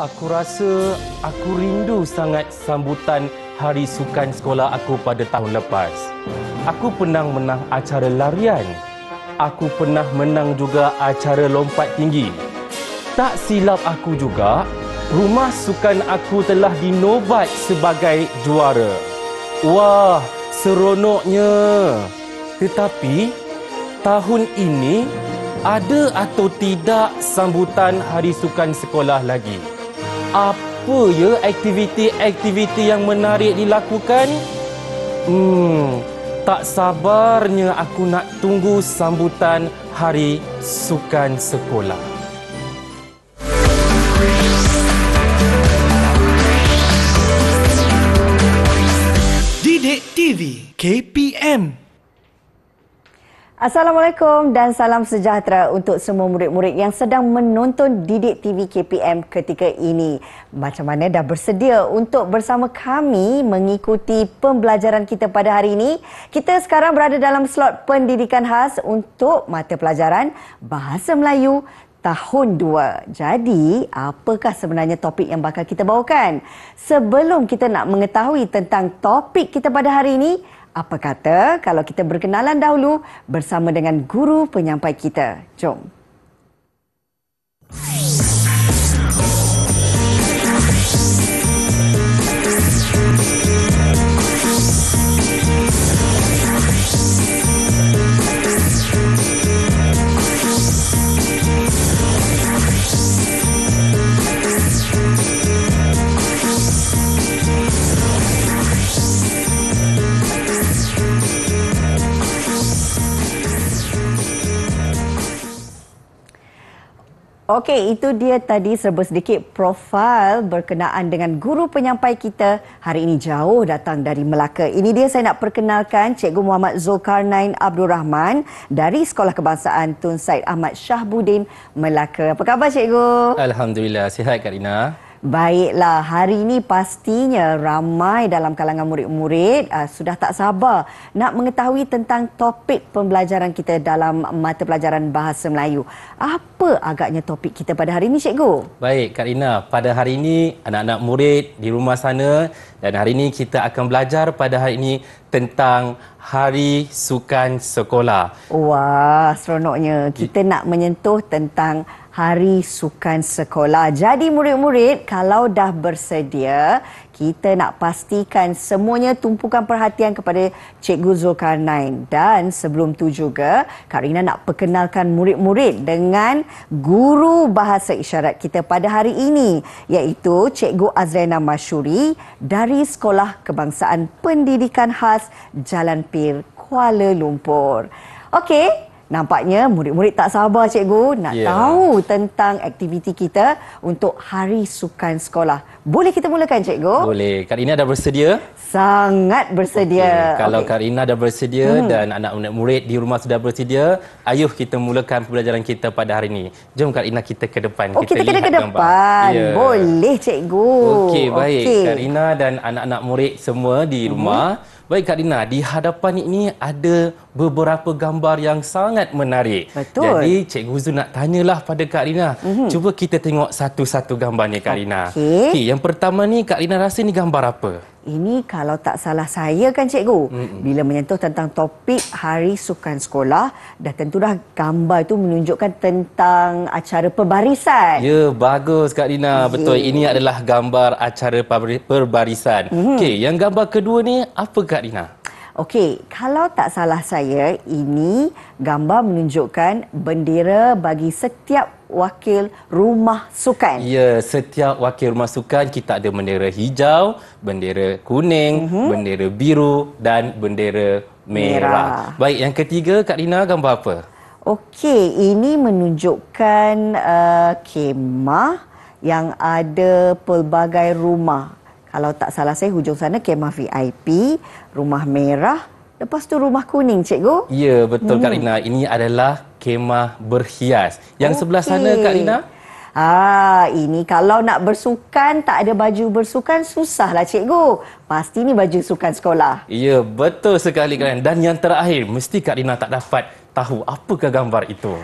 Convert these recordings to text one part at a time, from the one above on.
aku rasa aku rindu sangat sambutan hari sukan sekolah aku pada tahun lepas. Aku pernah menang acara larian. Aku pernah menang juga acara lompat tinggi. Tak silap aku juga, rumah sukan aku telah dinobat sebagai juara. Wah, seronoknya. Tetapi tahun ini ada atau tidak sambutan hari sukan sekolah lagi? apa ya aktiviti-aktiviti yang menarik dilakukan? Hmm, tak sabarnya aku nak tunggu sambutan hari sukan sekolah. Didik TV KPM Assalamualaikum dan salam sejahtera untuk semua murid-murid yang sedang menonton Didik TV KPM ketika ini. Macam mana dah bersedia untuk bersama kami mengikuti pembelajaran kita pada hari ini? Kita sekarang berada dalam slot pendidikan khas untuk mata pelajaran Bahasa Melayu tahun 2. Jadi, apakah sebenarnya topik yang bakal kita bawakan? Sebelum kita nak mengetahui tentang topik kita pada hari ini, apa kata kalau kita berkenalan dahulu bersama dengan guru penyampai kita? Jom. Okey, itu dia tadi serba sedikit profil berkenaan dengan guru penyampai kita hari ini jauh datang dari Melaka. Ini dia saya nak perkenalkan Cikgu Muhammad Zulkarnain Abdul Rahman dari Sekolah Kebangsaan Tun Said Ahmad Shahbudin, Melaka. Apa khabar Cikgu? Alhamdulillah, sihat Karina. Rina. Baiklah, hari ini pastinya ramai dalam kalangan murid-murid uh, sudah tak sabar nak mengetahui tentang topik pembelajaran kita dalam mata pelajaran Bahasa Melayu. Apa agaknya topik kita pada hari ini, Cikgu? Baik, Kak Rina. Pada hari ini, anak-anak murid di rumah sana dan hari ini kita akan belajar pada hari ini tentang Hari Sukan Sekolah. Wah, seronoknya. Kita nak menyentuh tentang hari sukan sekolah. Jadi murid-murid kalau dah bersedia, kita nak pastikan semuanya tumpukan perhatian kepada Cikgu Zulkarnain. Dan sebelum tu juga, Karina nak perkenalkan murid-murid dengan guru bahasa isyarat kita pada hari ini. Iaitu Cikgu Azrena Mashuri dari Sekolah Kebangsaan Pendidikan Khas Jalan Pir, Kuala Lumpur. Okey, Nampaknya murid-murid tak sabar cikgu nak yeah. tahu tentang aktiviti kita untuk Hari Sukan Sekolah. Boleh kita mulakan cikgu? Boleh. Karina dah bersedia? Sangat bersedia. Okay. Kalau okay. Karina dah bersedia hmm. dan anak anak murid di rumah sudah bersedia, ayuh kita mulakan pembelajaran kita pada hari ini. Jom Karina kita ke depan. Oh, kita, kita ke depan. Yeah. Boleh cikgu. Okey, baik. Okay. Karina dan anak-anak murid semua di mhm. rumah. Hmm. Baik Kak Dina, di hadapan ini ada beberapa gambar yang sangat menarik. Betul. Jadi Cik Guzu nak tanyalah pada Kak Dina. Mm -hmm. Cuba kita tengok satu-satu gambarnya Kak Dina. Okay. Okay, yang pertama ni Kak Dina rasa ni gambar apa? Ini kalau tak salah saya kan cikgu Mm-mm. Bila menyentuh tentang topik hari sukan sekolah Dah tentulah gambar itu menunjukkan tentang acara perbarisan Ya bagus Kak Dina yeah. Betul ini adalah gambar acara perbarisan mm-hmm. Okey yang gambar kedua ni apa Kak Dina? Okey, kalau tak salah saya, ini gambar menunjukkan bendera bagi setiap wakil rumah sukan. Ya, setiap wakil rumah sukan kita ada bendera hijau, bendera kuning, uh-huh. bendera biru dan bendera merah. merah. Baik, yang ketiga Kak Rina gambar apa? Okey, ini menunjukkan uh, kemah yang ada pelbagai rumah. Kalau tak salah saya hujung sana kemah VIP, rumah merah, lepas tu rumah kuning, cikgu. Ya, betul hmm. Kak Rina. Ini adalah kemah berhias. Yang okay. sebelah sana Kak Rina? Ah, ini kalau nak bersukan tak ada baju bersukan susahlah cikgu. Pasti ni baju sukan sekolah. Ya, betul sekali kan. Dan yang terakhir mesti Kak Rina tak dapat tahu apakah gambar itu.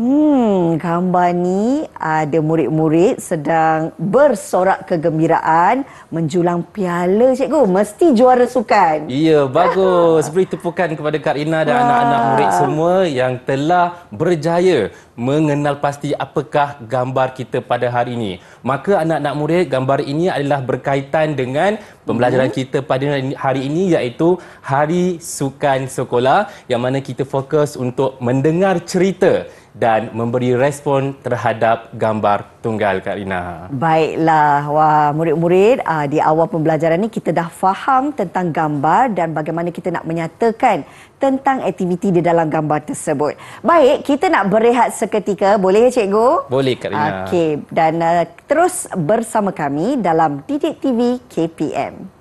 Hmm, gambar ni ada murid-murid sedang bersorak kegembiraan menjulang piala cikgu. Mesti juara sukan. Ya, bagus. Beri tepukan kepada Kak Rina dan anak-anak murid semua yang telah berjaya mengenal pasti apakah gambar kita pada hari ini. Maka anak-anak murid, gambar ini adalah berkaitan dengan pembelajaran hmm. kita pada hari ini iaitu hari sukan sekolah yang mana kita fokus untuk mendengar cerita dan memberi respon terhadap gambar tunggal Kak Rina. Baiklah, wah murid-murid ah, di awal pembelajaran ini kita dah faham tentang gambar dan bagaimana kita nak menyatakan tentang aktiviti di dalam gambar tersebut. Baik, kita nak berehat seketika, boleh ya cikgu? Boleh Kak Rina. Okey, dan ah, terus bersama kami dalam Didik TV KPM.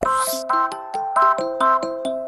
Thank you.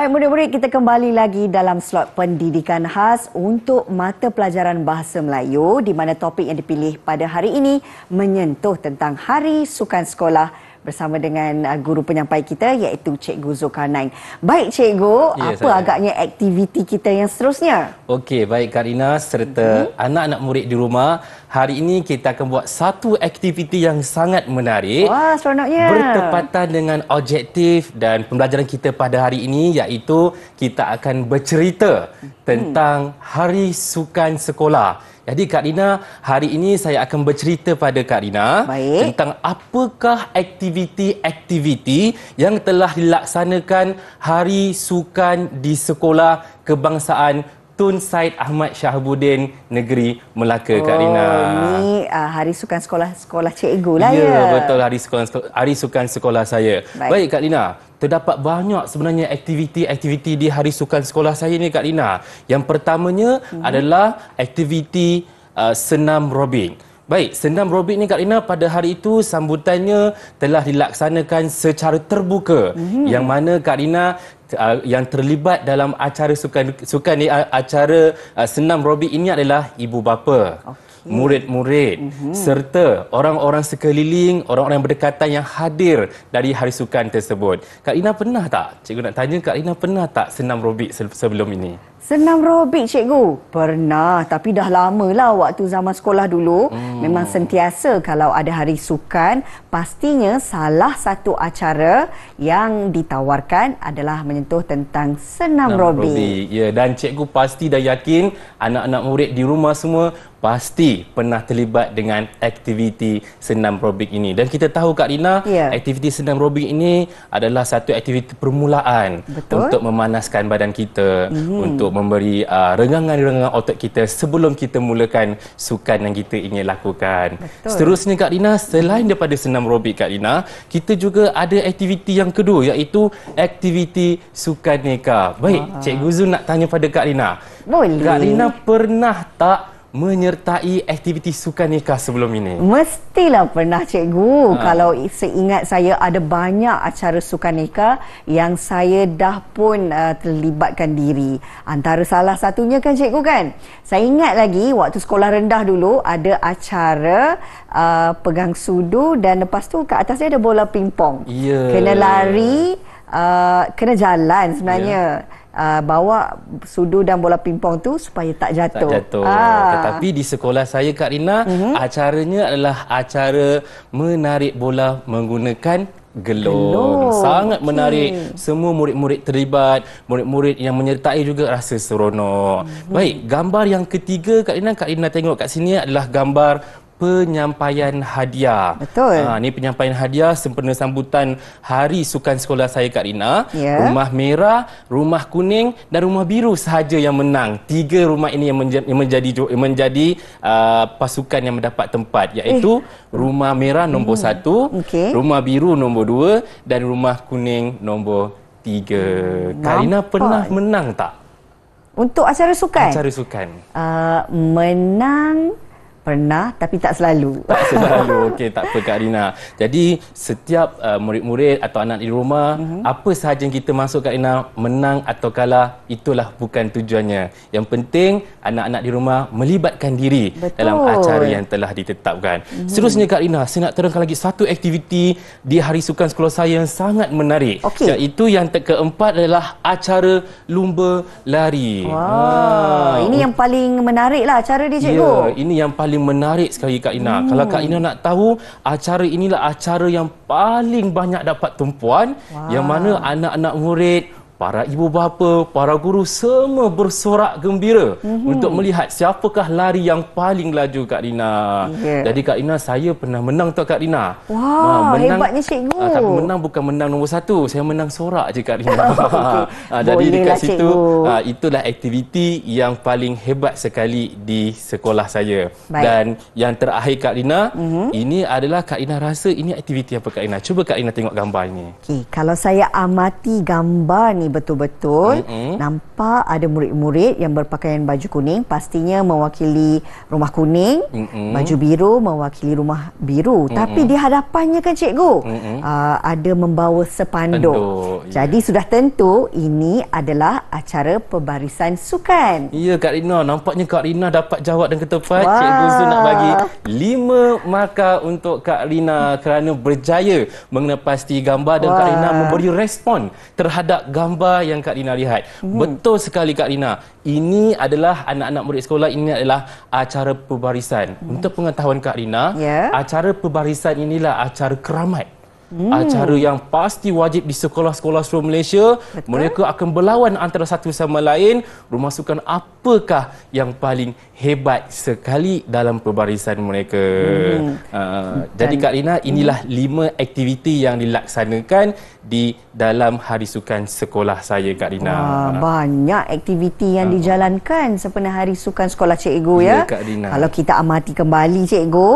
Baik, murid-murid kita kembali lagi dalam slot pendidikan khas untuk mata pelajaran Bahasa Melayu di mana topik yang dipilih pada hari ini menyentuh tentang Hari Sukan Sekolah bersama dengan uh, guru penyampai kita iaitu Cikgu Zulkarnain. Baik Cikgu, ya, apa saya. agaknya aktiviti kita yang seterusnya? Okey, baik Karina serta mhm. anak-anak hmm murid di rumah. Hari ini kita akan buat satu aktiviti yang sangat menarik. Wah, seronoknya. Bertepatan dengan objektif dan pembelajaran kita pada hari ini iaitu kita akan bercerita mhm. tentang Hari Sukan Sekolah. Jadi Kak Rina, hari ini saya akan bercerita pada Kak Rina Baik. tentang apakah aktiviti-aktiviti yang telah dilaksanakan Hari Sukan di Sekolah Kebangsaan Tun Said Ahmad Shahbudin Negeri Melaka oh, Kak Rina. Ini uh, ah, hari sukan sekolah-sekolah cikgu lah ya. Ya betul hari sukan hari sukan sekolah saya. Baik, Baik Kak Rina. Terdapat banyak sebenarnya aktiviti-aktiviti di hari sukan sekolah saya ni Kak Rina. Yang pertamanya mm -hmm. adalah aktiviti uh, senam robing. Baik, senam robbing ni Kak Rina pada hari itu sambutannya telah dilaksanakan secara terbuka. Mm -hmm. Yang mana Kak Rina Ah, yang terlibat dalam acara sukan sukan ni ah, acara uh, senam robi ini adalah ibu bapa okay. murid-murid mm-hmm. serta orang-orang sekeliling orang-orang yang berdekatan yang hadir dari hari sukan tersebut Kak Lina pernah tak cikgu nak tanya Kak Lina pernah tak senam robi sebelum ini Senam Robik, cikgu? Pernah tapi dah lama lah waktu zaman sekolah dulu. Hmm. Memang sentiasa kalau ada hari sukan, pastinya salah satu acara yang ditawarkan adalah menyentuh tentang senam Robik. Ya, dan cikgu pasti dah yakin anak-anak murid di rumah semua pasti pernah terlibat dengan aktiviti senam Robik ini. Dan kita tahu Kak Rina, ya. aktiviti senam Robik ini adalah satu aktiviti permulaan Betul. untuk memanaskan badan kita, hmm. untuk untuk memberi uh, rengangan-rengangan otot kita sebelum kita mulakan sukan yang kita ingin lakukan. Betul. Seterusnya Kak Lina, selain daripada senam robik Kak Lina, kita juga ada aktiviti yang kedua iaitu aktiviti sukaneka. Baik, uh-huh. Cikgu Zul nak tanya pada Kak Lina. Boleh. Kak Lina pernah tak menyertai aktiviti sukan nikah sebelum ini? Mestilah pernah cikgu. Ha. Kalau seingat saya ada banyak acara sukan nikah yang saya dah pun uh, terlibatkan diri. Antara salah satunya kan cikgu kan? Saya ingat lagi waktu sekolah rendah dulu ada acara uh, pegang sudu dan lepas tu kat atasnya ada bola pingpong. Yeah. Kena lari, uh, kena jalan sebenarnya. Yeah uh, bawa sudu dan bola pingpong tu supaya tak jatuh. Tak jatuh. Ah. Tetapi di sekolah saya Kak Rina, mm -hmm. acaranya adalah acara menarik bola menggunakan gelung. Sangat okay. menarik. Semua murid-murid terlibat. Murid-murid yang menyertai juga rasa seronok. Mm -hmm. Baik, gambar yang ketiga Kak Rina, Kak Rina tengok kat sini adalah gambar penyampaian hadiah. Betul. Ha, ah, ini penyampaian hadiah sempena sambutan Hari Sukan Sekolah saya Kak Rina. Yeah. Rumah merah, rumah kuning dan rumah biru sahaja yang menang. Tiga rumah ini yang menjadi, yang menjadi, yang menjadi uh, pasukan yang mendapat tempat iaitu eh. rumah merah nombor hmm. satu, okay. rumah biru nombor dua dan rumah kuning nombor tiga. Nampak. Kak Rina pernah menang tak? Untuk acara sukan? Acara sukan. Uh, menang... Pernah tapi tak selalu. Tak selalu. Okey, tak apa Kak Rina. Jadi setiap uh, murid-murid atau anak di rumah, mm-hmm. apa sahaja yang kita masuk Kak Rina, menang atau kalah, itulah bukan tujuannya. Yang penting anak-anak di rumah melibatkan diri Betul. dalam acara yang telah ditetapkan. Mm-hmm. Seterusnya Kak Rina, saya nak terangkan lagi satu aktiviti di Hari Sukan Sekolah saya yang sangat menarik. Okay. Iaitu yang keempat adalah acara lumba lari. Wah, ha. ini yang paling menarik lah acara dia cikgu. Ya, ini yang paling paling menarik sekali Kak Ina. Hmm. Kalau Kak Ina nak tahu, acara inilah acara yang paling banyak dapat tumpuan wow. yang mana anak-anak murid, para ibu bapa, para guru semua bersorak gembira mm-hmm. untuk melihat siapakah lari yang paling laju Kak Rina. Yeah. Jadi Kak Rina, saya pernah menang tu Kak Rina. Wah, wow, ha, hebatnya cikgu. Uh, tapi menang bukan menang nombor satu. Saya menang sorak je Kak Rina. Ha, okay. jadi Boleh dekat lah, situ, uh, itulah aktiviti yang paling hebat sekali di sekolah saya. Baik. Dan yang terakhir Kak Rina, mm-hmm. ini adalah Kak Rina rasa ini aktiviti apa Kak Rina. Cuba Kak Rina tengok gambar ini. Okay. Kalau saya amati gambar ni betul-betul mm -hmm. nampak ada murid-murid yang berpakaian baju kuning pastinya mewakili rumah kuning mm -hmm. baju biru mewakili rumah biru mm -hmm. tapi di hadapannya kan cikgu mm -hmm. Uh, aa, ada membawa sepanduk jadi yeah. sudah tentu ini adalah acara pebarisan sukan ya yeah, Kak Rina nampaknya Kak Rina dapat jawab dan ketepat wow. cikgu Zul nak bagi 5 maka untuk Kak Rina kerana berjaya mengenai pasti gambar dan wow. Kak Rina memberi respon terhadap gambar gambar yang Kak Rina lihat. Hmm. Betul sekali Kak Rina. Ini adalah anak-anak murid sekolah, ini adalah acara pebarisan. Hmm. Untuk pengetahuan Kak Rina, yeah. acara perbarisan inilah acara keramat hmm. acara yang pasti wajib di sekolah-sekolah seluruh Malaysia. Betul. Mereka akan berlawan antara satu sama lain rumah sukan apakah yang paling hebat sekali dalam perbarisan mereka. Hmm. Uh, jadi Kak Rina, inilah hmm. lima aktiviti yang dilaksanakan di dalam Hari Sukan Sekolah saya Kak Rina. Wah, ah. banyak aktiviti yang uh. dijalankan sepanjang Hari Sukan Sekolah Cikgu ya. ya. Kak Lina. Kalau kita amati kembali Cikgu,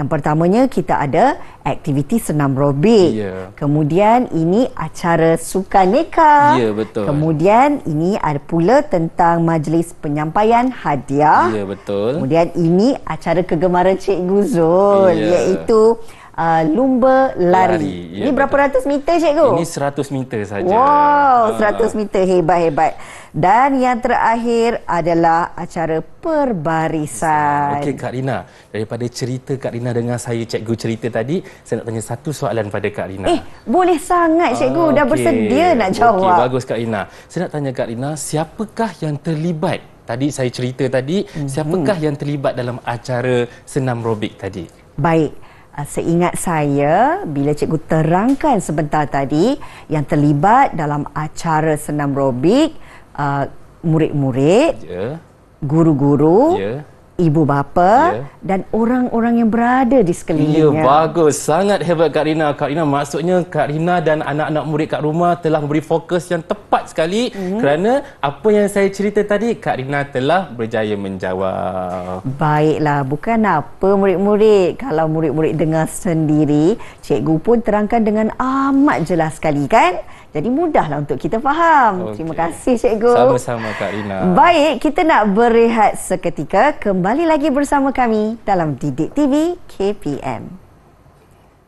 yang pertamanya kita ada aktiviti senam robik. Yeah. Kemudian ini acara sukan neka. Ya, yeah, betul. Kemudian ini ada pula tentang majlis penyampaian hadiah. Ya, yeah, betul. Kemudian ini acara kegemaran Cikgu Zul yeah. iaitu uh, lumba lari. lari. Ini ya, berapa ratus meter cikgu? Ini seratus meter saja. Wow, ah. seratus ha. meter hebat-hebat. Dan yang terakhir adalah acara perbarisan. Okey Kak Rina, daripada cerita Kak Rina dengan saya cikgu cerita tadi, saya nak tanya satu soalan pada Kak Rina. Eh, boleh sangat cikgu, ha, dah bersedia nak jawab. Okey, bagus Kak Rina. Saya nak tanya Kak Rina, siapakah yang terlibat Tadi saya cerita tadi, mhm. siapakah yang terlibat dalam acara senam robik tadi? Baik. Ah, seingat saya bila cikgu terangkan sebentar tadi yang terlibat dalam acara senam robik uh, ah, murid-murid yeah. guru-guru yeah ibu bapa yeah. dan orang-orang yang berada di sekelilingnya. Ya, yeah, bagus. Sangat hebat Kak Rina. Kak Rina maksudnya Kak Rina dan anak-anak murid kat rumah telah memberi fokus yang tepat sekali mm-hmm. kerana apa yang saya cerita tadi Kak Rina telah berjaya menjawab. Baiklah, bukan apa murid-murid. Kalau murid-murid dengar sendiri, cikgu pun terangkan dengan amat jelas sekali kan? Jadi mudahlah untuk kita faham. Okay. Terima kasih cikgu. Sama-sama Kak Rina. Baik, kita nak berehat seketika. Kembali lagi bersama kami dalam Didik TV KPM.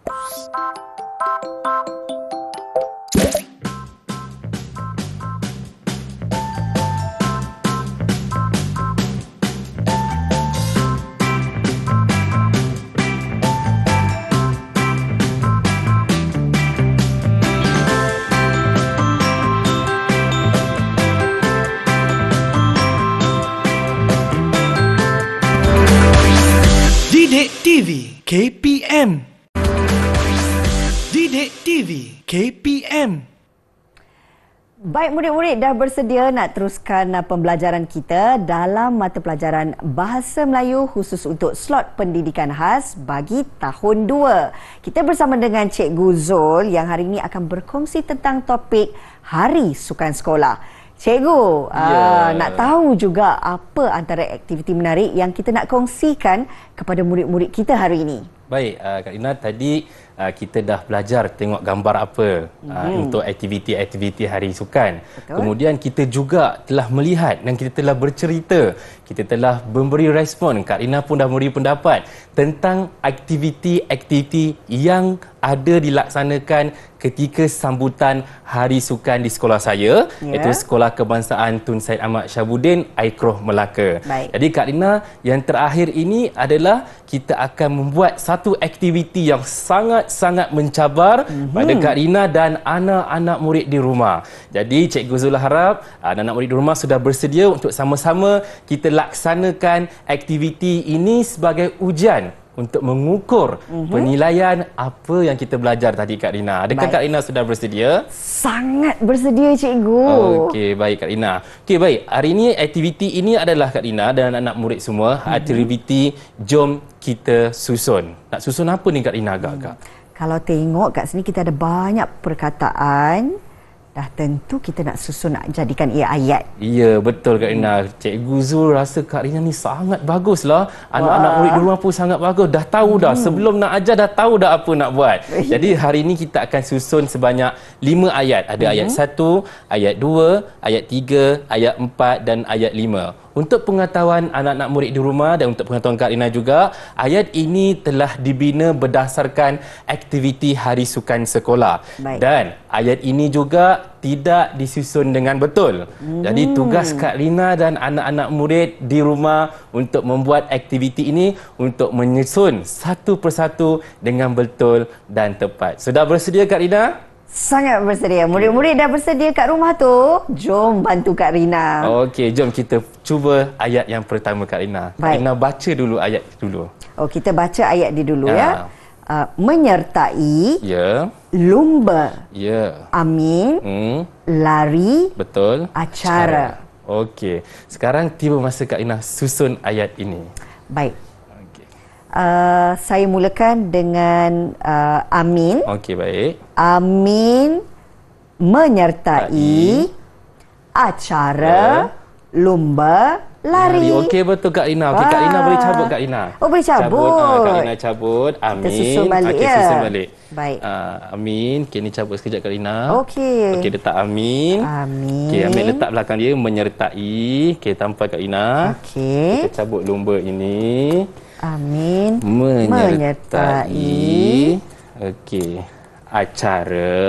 Thank Didik TV KPM Didik TV KPM Baik murid-murid dah bersedia nak teruskan uh, pembelajaran kita dalam mata pelajaran Bahasa Melayu khusus untuk slot pendidikan khas bagi tahun 2. Kita bersama dengan Cikgu Zul yang hari ini akan berkongsi tentang topik Hari Sukan Sekolah. Cikgu, yeah. uh, ya. nak tahu juga apa antara aktiviti menarik yang kita nak kongsikan kepada murid-murid kita hari ini. Baik, uh, Kak Lina, tadi uh, kita dah belajar tengok gambar apa mm -hmm. untuk aktiviti-aktiviti hari sukan. Betul. Kemudian kita juga telah melihat dan kita telah bercerita, kita telah memberi respon, Kak Lina pun dah memberi pendapat tentang aktiviti-aktiviti yang ada dilaksanakan ketika sambutan hari sukan di sekolah saya yeah. iaitu Sekolah Kebangsaan Tun Said Ahmad Syabudin Aikroh Melaka. Baik. Jadi Kak Lina yang terakhir ini adalah kita akan membuat satu aktiviti yang sangat-sangat mencabar mm-hmm. pada Kak Lina dan anak-anak murid di rumah. Jadi Cikgu Zul harap ah, anak-anak murid di rumah sudah bersedia untuk sama-sama kita laksanakan aktiviti ini sebagai ujian untuk mengukur mm-hmm. penilaian apa yang kita belajar tadi Kak Rina. Adakah baik. Kak Rina sudah bersedia? Sangat bersedia cikgu. Okey, baik Kak Rina. Okey, baik. Hari ini aktiviti ini adalah Kak Rina dan anak-anak murid semua mm-hmm. aktiviti jom kita susun. Nak susun apa ni Kak Rina agak-agak? Mm. Kalau tengok kat sini kita ada banyak perkataan dah tentu kita nak susun nak jadikan ia ayat. Ya, betul Kak Rina. Cikgu Zul rasa Kak Rina ni sangat bagus lah. Anak-anak murid di rumah pun sangat bagus. Dah tahu dah. Hmm. Sebelum nak ajar dah tahu dah apa nak buat. Jadi hari ini kita akan susun sebanyak lima ayat. Ada hmm. ayat satu, ayat dua, ayat tiga, ayat empat dan ayat lima. Untuk pengetahuan anak-anak murid di rumah dan untuk pengetahuan Kak Rina juga, ayat ini telah dibina berdasarkan aktiviti Hari Sukan Sekolah. Baik. Dan ayat ini juga tidak disusun dengan betul. Hmm. Jadi tugas Kak Rina dan anak-anak murid di rumah untuk membuat aktiviti ini untuk menyusun satu persatu dengan betul dan tepat. Sudah bersedia Kak Rina? Sangat bersedia. Murid-murid dah bersedia kat rumah tu. Jom bantu Kak Rina. Okey, jom kita cuba ayat yang pertama Kak Rina. Baik. Rina baca dulu ayat dulu. Oh, kita baca ayat dia dulu ya. ya. Uh, menyertai. Ya. Lumba. Ya. Amin. Hmm. Lari. Betul. acara. Okey. Sekarang tiba masa Kak Rina susun ayat ini. Baik. Uh, saya mulakan dengan uh, amin. Okey baik. Amin menyertai Ta'i. acara yeah. lomba lari. lari. Okey betul Kak Ina. Okey Kak Ina boleh cabut Kak Ina. Oh boleh cabut. cabut. Uh, Kak Ina cabut. Amin. Kita susun balik. Okay, ya. susun balik. Baik. Uh, amin. Okey ni cabut sekejap Kak Ina. Okey. Okey letak amin. Amin. Okey amin letak belakang dia menyertai. Okey tanpa Kak Ina. Okey. Kita cabut lumba ini. Amin. Menyertai, menyertai okey. Acara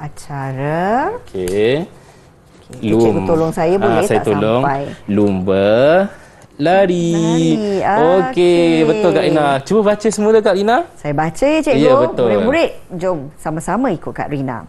acara. Okey. Okay, cikgu tolong saya boleh ah, saya tak tolong. sampai. Lumba lari. lari. Ah, okey, okay. betul Kak Rina. Cuba baca semula Kak Rina. Saya baca ya cikgu. Ya, betul. Murid-murid, jom sama-sama ikut Kak Rina.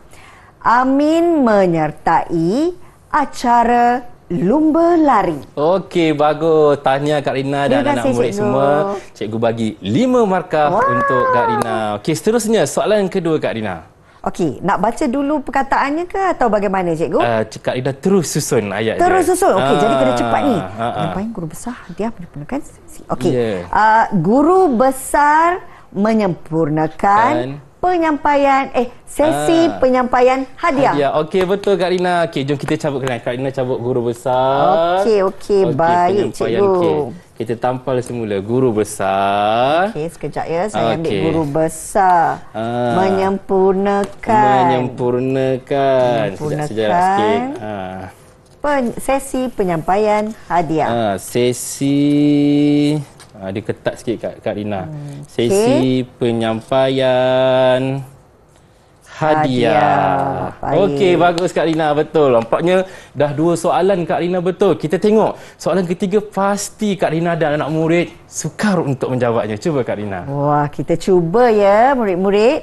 Amin menyertai acara lumba lari. Okey, bagus. Tahniah Kak Rina dan anak murid cikgu. semua. Cikgu bagi lima markah wow. untuk Kak Rina. Okey, seterusnya soalan yang kedua Kak Rina. Okey, nak baca dulu perkataannya ke atau bagaimana cikgu? Uh, eh, cikgu Ida terus susun ayat Terus dia. susun? Okey, jadi kena ah, cepat ni. Ah, ah. Yang paling guru besar, dia penuh-penuhkan. Okey, yeah. Ya. uh, guru besar menyempurnakan penyampaian eh sesi ah, penyampaian hadiah. Ya, okey betul Kak Rina. Okey, jom kita cabut kena. Kak Rina cabut guru besar. Okey, okey, okay, baik cikgu. Okay. Kita tampal semula guru besar. Okey, sekejap ya. Saya okay. ambil guru besar. Ah, menyempurnakan. Menyempurnakan. sejarah Sekejap, sekejap Ah. Pen, sesi penyampaian hadiah. Ah, sesi ada ah, uh, ketat sikit kat Kak Rina. Hmm. Sesi okay. penyampaian hadiah. Okey, bagus Kak Rina betul. Nampaknya dah dua soalan Kak Rina betul. Kita tengok soalan ketiga pasti Kak Rina dan anak murid sukar untuk menjawabnya. Cuba Kak Rina. Wah, kita cuba ya murid-murid.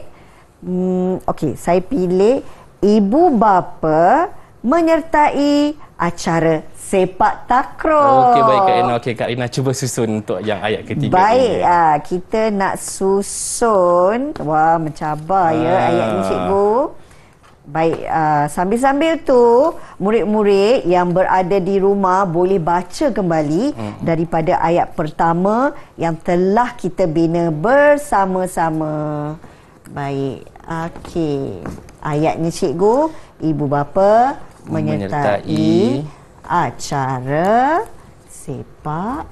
Hmm, Okey, saya pilih ibu bapa menyertai acara sepak takraw. Okey baik Kak Ina. Okey Kak Ina cuba susun untuk yang ayat ketiga. Baik, ini. Aa, ah, kita nak susun. Wah, mencabar aa. ya ah. ayat ini cikgu. Baik, aa, ah, sambil-sambil tu murid-murid yang berada di rumah boleh baca kembali hmm. daripada ayat pertama yang telah kita bina bersama-sama. Baik. Okey. Ayatnya cikgu, ibu bapa menyertai, menyertai acara sepak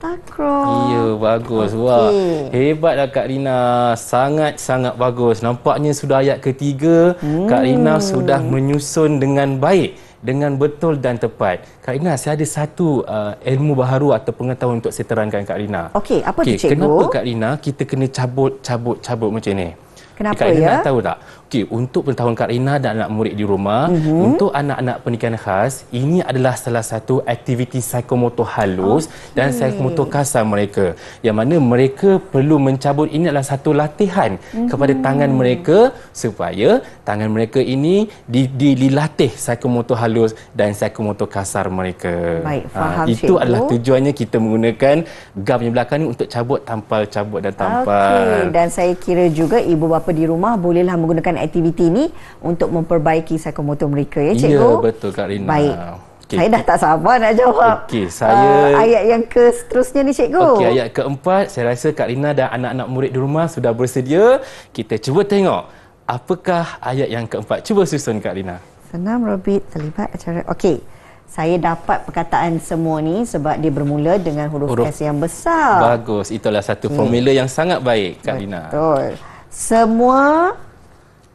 takraw. Ya, bagus. Okay. Wah, hebatlah Kak Rina. Sangat-sangat bagus. Nampaknya sudah ayat ketiga, hmm. Kak Rina sudah menyusun dengan baik dengan betul dan tepat. Kak Rina, saya ada satu uh, ilmu baharu atau pengetahuan untuk saya terangkan Kak Rina. Okey, apa okay, tu cikgu? Kenapa Kak Rina kita kena cabut-cabut-cabut macam ni? Kenapa Kak ya? Kak Rina tahu tak? Okey, untuk pentahuan Kak Rina dan anak murid di rumah, mm-hmm. untuk anak-anak pernikahan khas, ini adalah salah satu aktiviti psikomotor halus okay. dan psikomotor kasar mereka. Yang mana mereka perlu mencabut ini adalah satu latihan mm-hmm. kepada tangan mereka supaya tangan mereka ini di, di, dilatih psikomotor halus dan psikomotor kasar mereka. Baik, ha, faham ha, Itu cikgu. adalah tujuannya kita menggunakan gam yang belakang ini untuk cabut, tampal, cabut dan tampal. Okey, dan saya kira juga ibu bapa di rumah bolehlah menggunakan aktiviti ini untuk memperbaiki psikomotor mereka ya cikgu. Ya betul Kak Rina. Baik. Okay. Saya dah tak sabar nak jawab. Okey, saya uh, ayat yang ke seterusnya ni cikgu. Okey, ayat keempat, saya rasa Kak Rina dan anak-anak murid di rumah sudah bersedia. Kita cuba tengok apakah ayat yang keempat. Cuba susun Kak Rina. Senam robit terlibat acara. Okey. Saya dapat perkataan semua ni sebab dia bermula dengan huruf, huruf. S yang besar. Bagus. Itulah satu okay. formula yang sangat baik, Kak Betul. Rina. Betul. Semua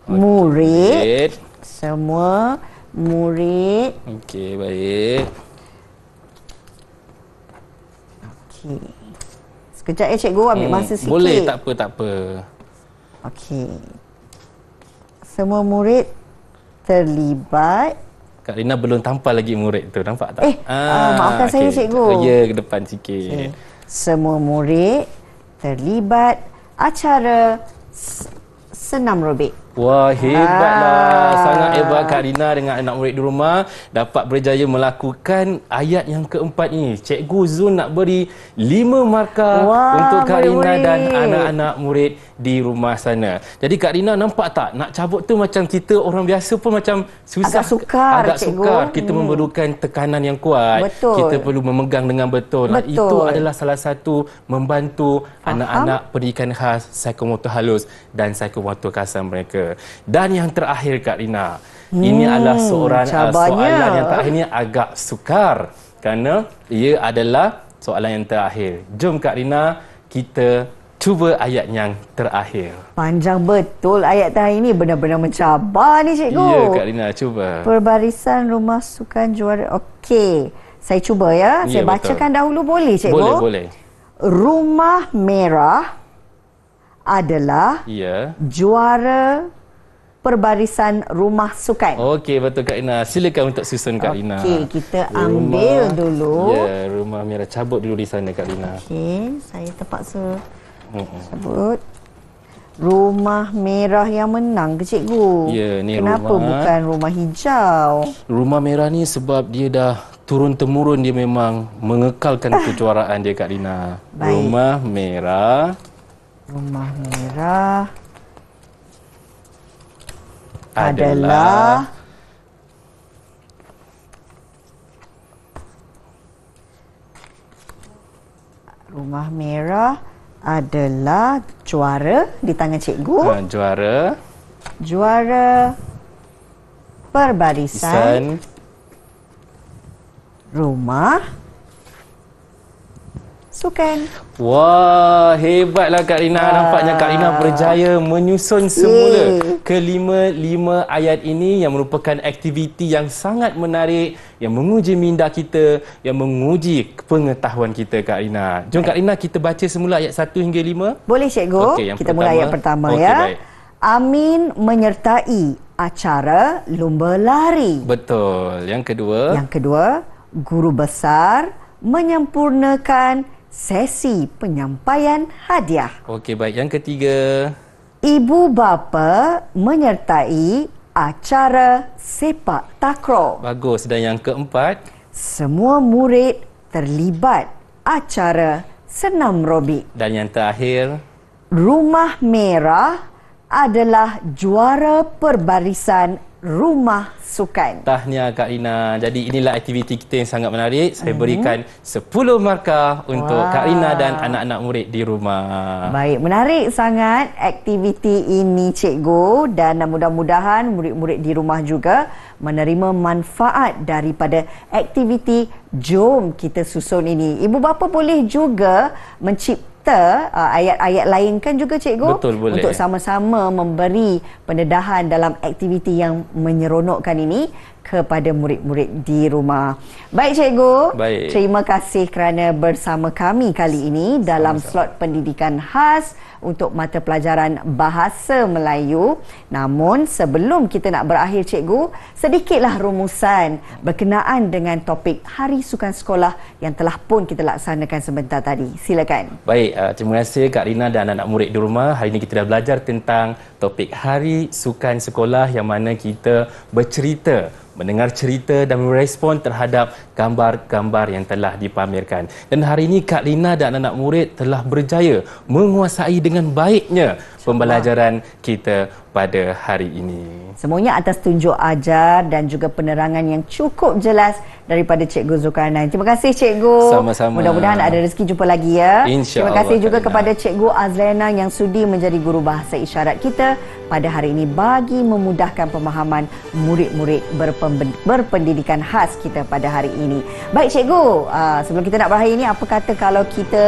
murid. Semua murid. Okey, baik. Okey. Sekejap ya cikgu ambil hmm, masa sikit. Boleh, tak apa, tak apa. Okey. Semua murid terlibat. Kak Rina belum tampal lagi murid tu, nampak tak? Eh, ah, ah maafkan okay. saya cikgu. Oh, ya, ke depan sikit. Okay. Semua murid terlibat acara senam robek. Wah hebatlah ah. sangat hebat Kak Rina dengan anak murid di rumah dapat berjaya melakukan ayat yang keempat ini. Cikgu Zul nak beri lima markah Wah, untuk Kak Rina murid. dan anak-anak murid di rumah sana. Jadi Kak Rina nampak tak nak cabut tu macam kita orang biasa pun macam susah. Agak sukar. Agak cikgu. sukar. Kita hmm. memerlukan tekanan yang kuat. Betul. Kita perlu memegang dengan betul. betul. Itu adalah salah satu membantu anak-anak perikan khas psikomotor halus dan psikomotor kasar mereka mereka. Dan yang terakhir Kak Rina, hmm, ini adalah seorang uh, cabarnya. soalan yang terakhir ini agak sukar kerana ia adalah soalan yang terakhir. Jom Kak Rina, kita cuba ayat yang terakhir. Panjang betul ayat terakhir ini benar-benar mencabar ni cikgu. Ya Kak Rina, cuba. Perbarisan rumah sukan juara. Okey, saya cuba ya. ya saya betul. bacakan dahulu boleh cikgu? Boleh, boleh. Rumah merah adalah ya. juara perbarisan rumah sukan. Okey betul Kak Ina. Silakan untuk susun Kak Ina. Okey kita ambil rumah, dulu. Ya, yeah, rumah Mira cabut dulu di sana Kak Ina. Okey, saya terpaksa. mm Cabut. Rumah merah yang menang ke cikgu? Ya, ni Kenapa rumah. Kenapa bukan rumah hijau? Rumah merah ni sebab dia dah turun temurun dia memang mengekalkan kejuaraan dia Kak Ina. Baik. Rumah merah. Rumah merah adalah Rumah merah adalah juara di tangan cikgu. Uh, juara. Juara perbarisan Isan. rumah sukan. Wah, hebatlah Kak Rina. Ah. Nampaknya Kak Rina berjaya menyusun semula yeah. kelima-lima ayat ini yang merupakan aktiviti yang sangat menarik, yang menguji minda kita, yang menguji pengetahuan kita Kak Rina. Jom Kak Rina, kita baca semula ayat satu hingga lima. Boleh Cikgu, okay, yang kita pertama. mulai ayat pertama okay, ya. Baik. Amin menyertai acara lumba lari. Betul. Yang kedua? Yang kedua, guru besar menyempurnakan sesi penyampaian hadiah. Okey baik, yang ketiga. Ibu bapa menyertai acara sepak takraw. Bagus dan yang keempat. Semua murid terlibat acara senam robik. Dan yang terakhir. Rumah Merah adalah juara perbarisan rumah sukan. Tahniah Kak Rina. Jadi inilah aktiviti kita yang sangat menarik. Saya hmm. berikan 10 markah untuk Wah. Kak Rina dan anak-anak murid di rumah. Baik, menarik sangat aktiviti ini cikgu dan mudah-mudahan murid-murid di rumah juga menerima manfaat daripada aktiviti jom kita susun ini. Ibu bapa boleh juga mencipta kita uh, ayat-ayat lain kan juga cikgu Betul, boleh. untuk sama-sama memberi pendedahan dalam aktiviti yang menyeronokkan ini kepada murid-murid di rumah. Baik cikgu. Baik. Terima kasih kerana bersama kami kali ini dalam Sama-sama. slot pendidikan khas untuk mata pelajaran Bahasa Melayu. Namun sebelum kita nak berakhir cikgu, sedikitlah rumusan berkenaan dengan topik Hari Sukan Sekolah yang telah pun kita laksanakan sebentar tadi. Silakan. Baik, uh, terima kasih Kak Rina dan anak-anak murid di rumah. Hari ini kita dah belajar tentang topik Hari Sukan Sekolah yang mana kita bercerita mendengar cerita dan merespon terhadap gambar-gambar yang telah dipamerkan. Dan hari ini Kak Lina dan anak murid telah berjaya menguasai dengan baiknya pembelajaran kita pada hari ini. Semuanya atas tunjuk ajar dan juga penerangan yang cukup jelas daripada Cikgu Zulkarnain. Terima kasih Cikgu. Sama-sama. Mudah-mudahan ada rezeki jumpa lagi ya. Insya Terima kasih Allah, juga Kak kepada Cikgu Azlena yang sudi menjadi guru bahasa isyarat kita pada hari ini bagi memudahkan pemahaman murid-murid berpendidikan khas kita pada hari ini. Baik Cikgu, ah, sebelum kita nak berakhir ini apa kata kalau kita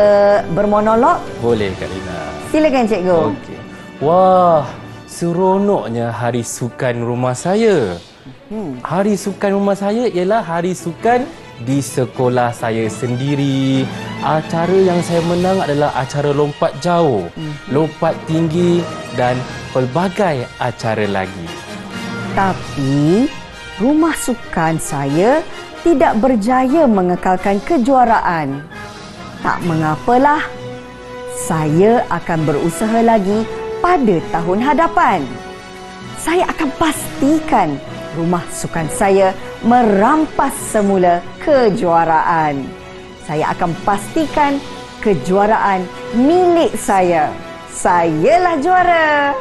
bermonolog? Boleh Karina. Silakan cikgu. Okey. Wah, seronoknya hari sukan rumah saya. Hmm. Hari sukan rumah saya ialah hari sukan di sekolah saya sendiri. Acara yang saya menang adalah acara lompat jauh, mhm. lompat tinggi dan pelbagai acara lagi. Tapi, rumah sukan saya tidak berjaya mengekalkan kejuaraan. Tak mengapalah saya akan berusaha lagi pada tahun hadapan. Saya akan pastikan rumah sukan saya merampas semula kejuaraan. Saya akan pastikan kejuaraan milik saya. Sayalah juara.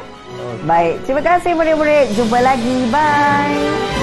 Baik, terima kasih murid-murid. Jumpa lagi. Bye.